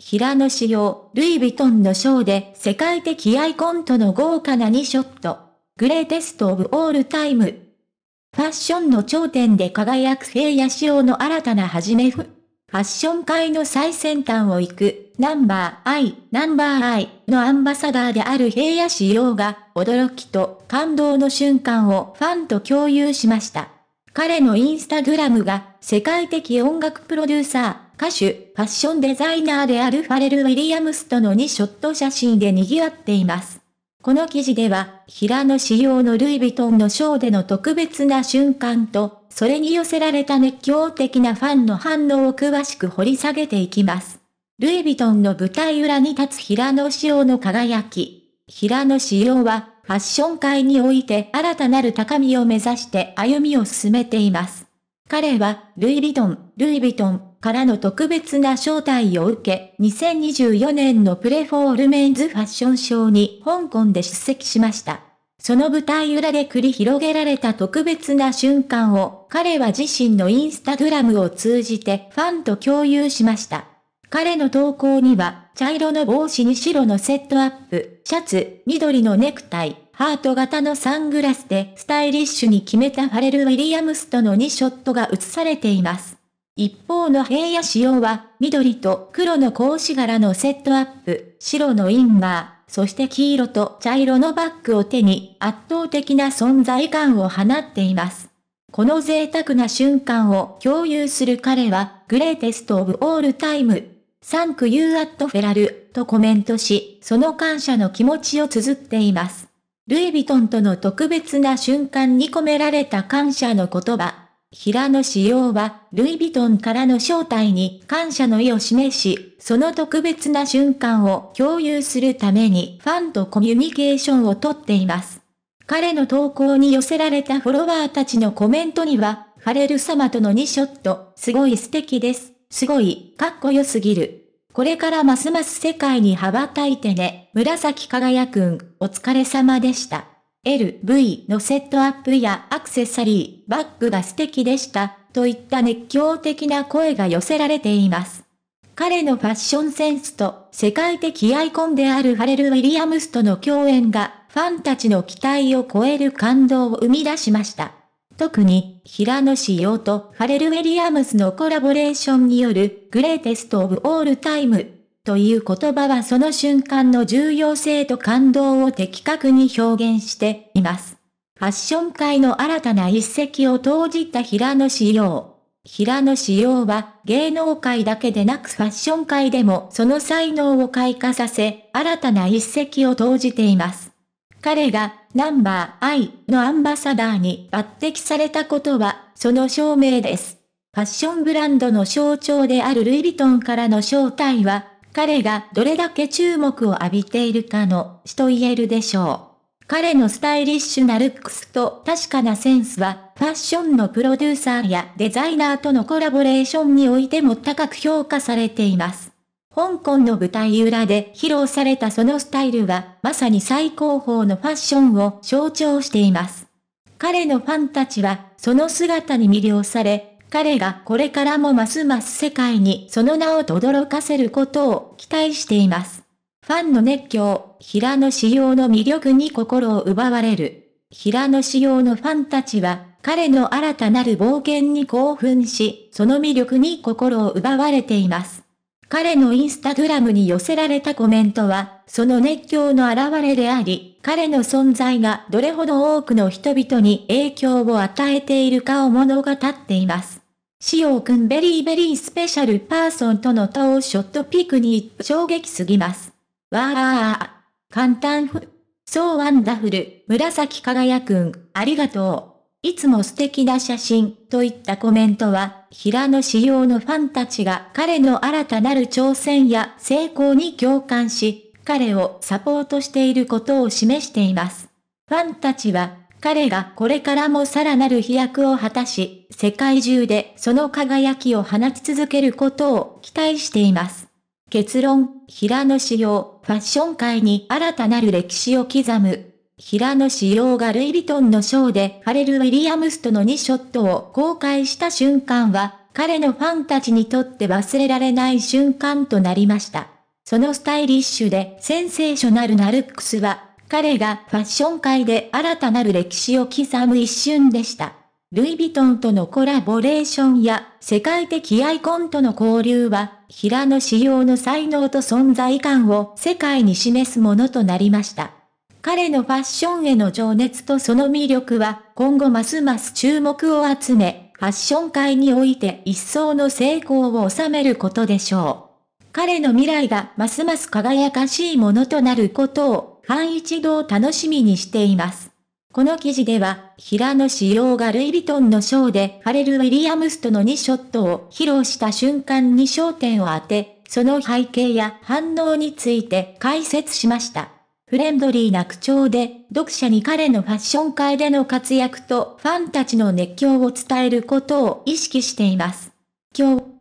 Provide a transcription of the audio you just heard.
平野紫耀、ルイ・ヴィトンのショーで世界的アイコンとの豪華な2ショット。グレイテスト・オブ・オール・タイム。ファッションの頂点で輝く平野紫耀の新たな始めフ。ファッション界の最先端を行く、ナンバー・アイ、ナンバー・アイのアンバサダーである平野紫耀が、驚きと感動の瞬間をファンと共有しました。彼のインスタグラムが、世界的音楽プロデューサー、歌手、ファッションデザイナーであるファレル・ウィリアムスとの2ショット写真で賑わっています。この記事では、平野仕様のルイ・ヴィトンのショーでの特別な瞬間と、それに寄せられた熱狂的なファンの反応を詳しく掘り下げていきます。ルイ・ヴィトンの舞台裏に立つ平野仕様の輝き。平野仕様は、ファッション界において新たなる高みを目指して歩みを進めています。彼は、ルイ・ヴィトン、ルイ・ヴィトン、からの特別な招待を受け、2024年のプレフォールメンズファッションショーに香港で出席しました。その舞台裏で繰り広げられた特別な瞬間を、彼は自身のインスタグラムを通じてファンと共有しました。彼の投稿には、茶色の帽子に白のセットアップ、シャツ、緑のネクタイ、ハート型のサングラスでスタイリッシュに決めたファレル・ウィリアムスとの2ショットが映されています。一方の平野仕様は、緑と黒の格子柄のセットアップ、白のインナー、そして黄色と茶色のバッグを手に圧倒的な存在感を放っています。この贅沢な瞬間を共有する彼は、グレーテストオブオールタイム、サンクユーアットフェラルとコメントし、その感謝の気持ちを綴っています。ルイ・ヴィトンとの特別な瞬間に込められた感謝の言葉。平野紫耀は、ルイ・ヴィトンからの招待に感謝の意を示し、その特別な瞬間を共有するためにファンとコミュニケーションをとっています。彼の投稿に寄せられたフォロワーたちのコメントには、ファレル様との2ショット、すごい素敵です。すごい、かっこよすぎる。これからますます世界に羽ばたいてね、紫輝くん、お疲れ様でした。LV のセットアップやアクセサリー、バッグが素敵でした、といった熱狂的な声が寄せられています。彼のファッションセンスと世界的アイコンであるハレル・ウィリアムスとの共演がファンたちの期待を超える感動を生み出しました。特に、平野紫耀とハレル・ウィリアムスのコラボレーションによるグレーテスト・オブ・オール・タイムという言葉はその瞬間の重要性と感動を的確に表現しています。ファッション界の新たな一石を投じた平野紫耀。平野紫耀は芸能界だけでなくファッション界でもその才能を開花させ、新たな一石を投じています。彼がナンバー I のアンバサダーに抜擢されたことはその証明です。ファッションブランドの象徴であるルイ・ヴィトンからの招待は彼がどれだけ注目を浴びているかの、しと言えるでしょう。彼のスタイリッシュなルックスと確かなセンスは、ファッションのプロデューサーやデザイナーとのコラボレーションにおいても高く評価されています。香港の舞台裏で披露されたそのスタイルは、まさに最高峰のファッションを象徴しています。彼のファンたちは、その姿に魅了され、彼がこれからもますます世界にその名を轟かせることを期待しています。ファンの熱狂、平野仕様の魅力に心を奪われる。平野仕様のファンたちは、彼の新たなる冒険に興奮し、その魅力に心を奪われています。彼のインスタグラムに寄せられたコメントは、その熱狂の表れであり、彼の存在がどれほど多くの人々に影響を与えているかを物語っています。潮くんベリーベリースペシャルパーソンとのトーショットピクニック衝撃すぎます。わあ、簡単ふ。そうワンダフル、紫輝くん、ありがとう。いつも素敵な写真、といったコメントは、平野紫耀のファンたちが彼の新たなる挑戦や成功に共感し、彼をサポートしていることを示しています。ファンたちは、彼がこれからもさらなる飛躍を果たし、世界中でその輝きを放ち続けることを期待しています。結論、平野紫耀、ファッション界に新たなる歴史を刻む。平野紫耀がルイ・ヴィトンのショーでハレル・ウィリアムスとの2ショットを公開した瞬間は、彼のファンたちにとって忘れられない瞬間となりました。そのスタイリッシュでセンセーショナルなルックスは、彼がファッション界で新たなる歴史を刻む一瞬でした。ルイ・ヴィトンとのコラボレーションや世界的アイコンとの交流は、平野仕様の才能と存在感を世界に示すものとなりました。彼のファッションへの情熱とその魅力は今後ますます注目を集め、ファッション界において一層の成功を収めることでしょう。彼の未来がますます輝かしいものとなることを、半一度楽しみにしています。この記事では、平野紫耀がルイ・ヴィトンのショーでハレル・ウィリアムスとの2ショットを披露した瞬間に焦点を当て、その背景や反応について解説しました。フレンドリーな口調で、読者に彼のファッション界での活躍とファンたちの熱狂を伝えることを意識しています。今日